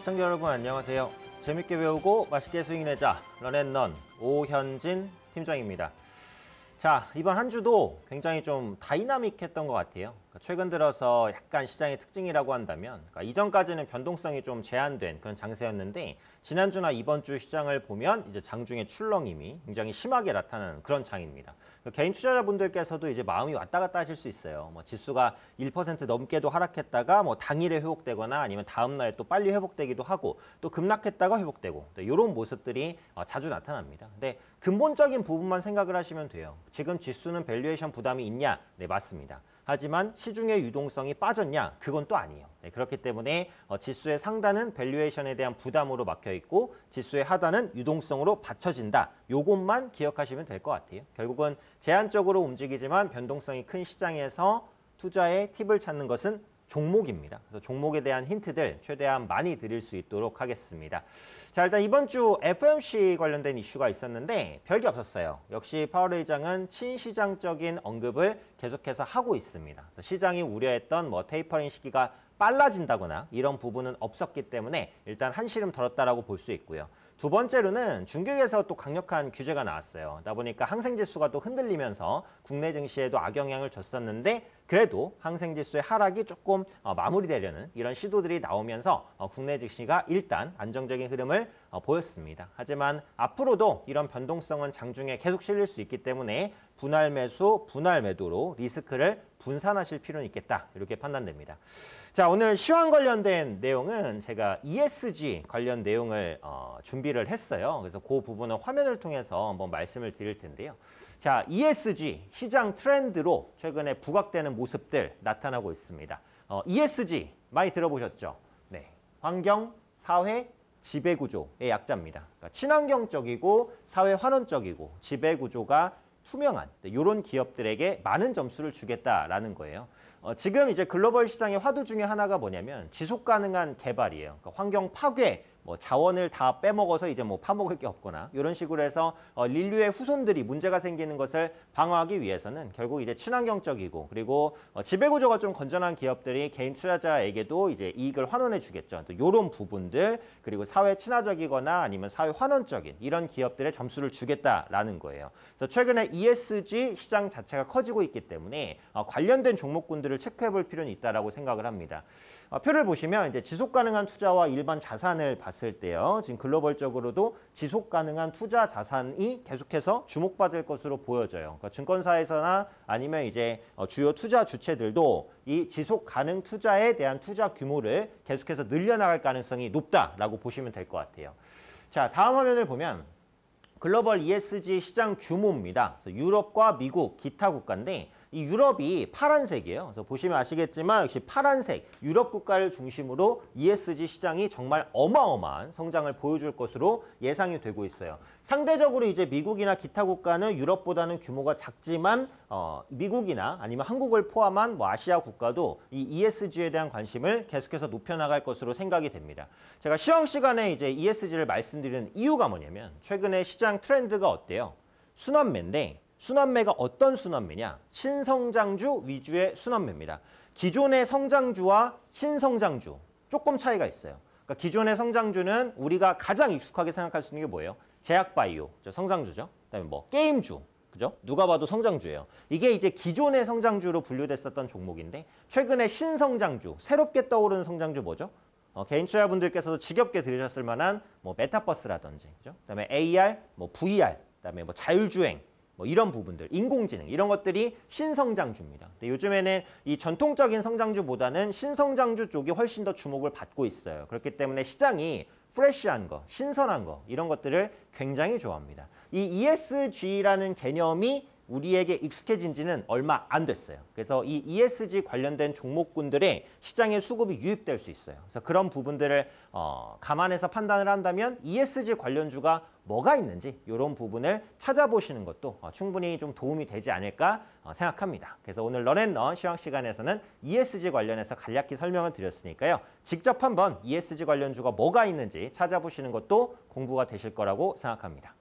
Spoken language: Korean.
시청자 여러분 안녕하세요. 재밌게 배우고 맛있게 스윙내자 런앤런 오현진 팀장입니다. 자 이번 한 주도 굉장히 좀 다이나믹했던 것 같아요. 그러니까 최근 들어서 약간 시장의 특징이라고 한다면 그러니까 이전까지는 변동성이 좀 제한된 그런 장세였는데 지난주나 이번 주 시장을 보면 이제 장중에 출렁임이 굉장히 심하게 나타나는 그런 장입니다. 그러니까 개인 투자자분들께서도 이제 마음이 왔다 갔다 하실 수 있어요. 뭐 지수가 1% 넘게도 하락했다가 뭐 당일에 회복되거나 아니면 다음 날에 또 빨리 회복되기도 하고 또 급락했다가 회복되고 이런 네, 모습들이 어, 자주 나타납니다. 근데 근본적인 부분만 생각을 하시면 돼요. 지금 지수는 밸류에이션 부담이 있냐? 네, 맞습니다. 하지만 시중의 유동성이 빠졌냐? 그건 또 아니에요. 네, 그렇기 때문에 어, 지수의 상단은 밸류에이션에 대한 부담으로 막혀 있고 지수의 하단은 유동성으로 받쳐진다. 요것만 기억하시면 될 것 같아요. 결국은 제한적으로 움직이지만 변동성이 큰 시장에서 투자의 팁을 찾는 것은 종목입니다. 그래서 종목에 대한 힌트들 최대한 많이 드릴 수 있도록 하겠습니다. 자 일단 이번 주 FOMC 관련된 이슈가 있었는데 별게 없었어요. 역시 파월 의장은 친시장적인 언급을 계속해서 하고 있습니다. 시장이 우려했던 뭐 테이퍼링 시기가 빨라진다거나 이런 부분은 없었기 때문에 일단 한시름 덜었다라고 볼 수 있고요. 두 번째로는 중국에서 또 강력한 규제가 나왔어요. 그러다 보니까 항생지수가 또 흔들리면서 국내 증시에도 악영향을 줬었는데 그래도 항생지수의 하락이 조금 어, 마무리되려는 이런 시도들이 나오면서 어, 국내 증시가 일단 안정적인 흐름을 어, 보였습니다. 하지만 앞으로도 이런 변동성은 장중에 계속 실릴 수 있기 때문에 분할 매수, 분할 매도로 리스크를 분산하실 필요는 있겠다. 이렇게 판단됩니다. 자, 오늘 시황 관련된 내용은 제가 ESG 관련 내용을 어, 준비를 했어요. 그래서 그 부분은 화면을 통해서 한번 말씀을 드릴 텐데요. 자, ESG 시장 트렌드로 최근에 부각되는 모습들 나타나고 있습니다. 어, ESG 많이 들어보셨죠? 네. 환경, 사회, 지배구조의 약자입니다. 그러니까 친환경적이고 사회 환원적이고 지배구조가 투명한 이런 네, 기업들에게 많은 점수를 주겠다라는 거예요. 어, 지금 이제 글로벌 시장의 화두 중에 하나가 뭐냐면 지속 가능한 개발이에요. 그러니까 환경 파괴 뭐 자원을 다 빼먹어서 이제 뭐 파먹을 게 없거나 이런 식으로 해서 어, 인류의 후손들이 문제가 생기는 것을 방어하기 위해서는 결국 이제 친환경적이고 그리고 어, 지배구조가 좀 건전한 기업들이 개인 투자자에게도 이제 이익을 환원해 주겠죠. 또 이런 부분들 그리고 사회 친화적이거나 아니면 사회 환원적인 이런 기업들의 점수를 주겠다라는 거예요. 그래서 최근에 ESG 시장 자체가 커지고 있기 때문에 어, 관련된 종목군들을 체크해 볼 필요는 있다라고 생각을 합니다. 어, 표를 보시면 이제 지속 가능한 투자와 일반 자산을 봤을 봤을 때요. 지금 글로벌적으로도 지속 가능한 투자 자산이 계속해서 주목받을 것으로 보여져요. 그러니까 증권사에서나 아니면 이제 어, 주요 투자 주체들도 이 지속 가능 투자에 대한 투자 규모를 계속해서 늘려나갈 가능성이 높다라고 보시면 될 것 같아요. 자, 다음 화면을 보면 글로벌 ESG 시장 규모입니다. 유럽과 미국, 기타 국가인데 이 유럽이 파란색이에요. 그래서 보시면 아시겠지만 역시 파란색 유럽 국가를 중심으로 ESG 시장이 정말 어마어마한 성장을 보여줄 것으로 예상이 되고 있어요. 상대적으로 이제 미국이나 기타 국가는 유럽보다는 규모가 작지만 어, 미국이나 아니면 한국을 포함한 뭐 아시아 국가도 이 ESG에 대한 관심을 계속해서 높여나갈 것으로 생각이 됩니다. 제가 시험 시간에 이제 ESG를 말씀드리는 이유가 뭐냐면 최근에 시장 시장 트렌드가 어때요? 순환매인데 순환매가 어떤 순환매냐? 신성장주 위주의 순환매입니다. 기존의 성장주와 신성장주 조금 차이가 있어요. 그러니까 기존의 성장주는 우리가 가장 익숙하게 생각할 수 있는 게 뭐예요? 제약바이오, 성장주죠. 그다음에 뭐 게임주, 그죠? 누가 봐도 성장주예요. 이게 이제 기존의 성장주로 분류됐었던 종목인데 최근에 신성장주, 새롭게 떠오르는 성장주 뭐죠? 어, 개인 투자분들께서도 지겹게 들으셨을 만한 뭐 메타버스라든지, 그죠? 그다음에 AR, 뭐 VR, 그다음에 뭐 자율주행, 뭐 이런 부분들, 인공지능 이런 것들이 신성장주입니다. 근데 요즘에는 이 전통적인 성장주보다는 신성장주 쪽이 훨씬 더 주목을 받고 있어요. 그렇기 때문에 시장이 프레쉬한 거, 신선한 거 이런 것들을 굉장히 좋아합니다. 이 ESG라는 개념이 우리에게 익숙해진 지는 얼마 안 됐어요. 그래서 이 ESG 관련된 종목군들의 시장에 수급이 유입될 수 있어요. 그래서 그런 부분들을 어, 감안해서 판단을 한다면 ESG 관련주가 뭐가 있는지 이런 부분을 찾아보시는 것도 어, 충분히 좀 도움이 되지 않을까 어, 생각합니다. 그래서 오늘 런앤런 시황 시간에서는 ESG 관련해서 간략히 설명을 드렸으니까요. 직접 한번 ESG 관련주가 뭐가 있는지 찾아보시는 것도 공부가 되실 거라고 생각합니다.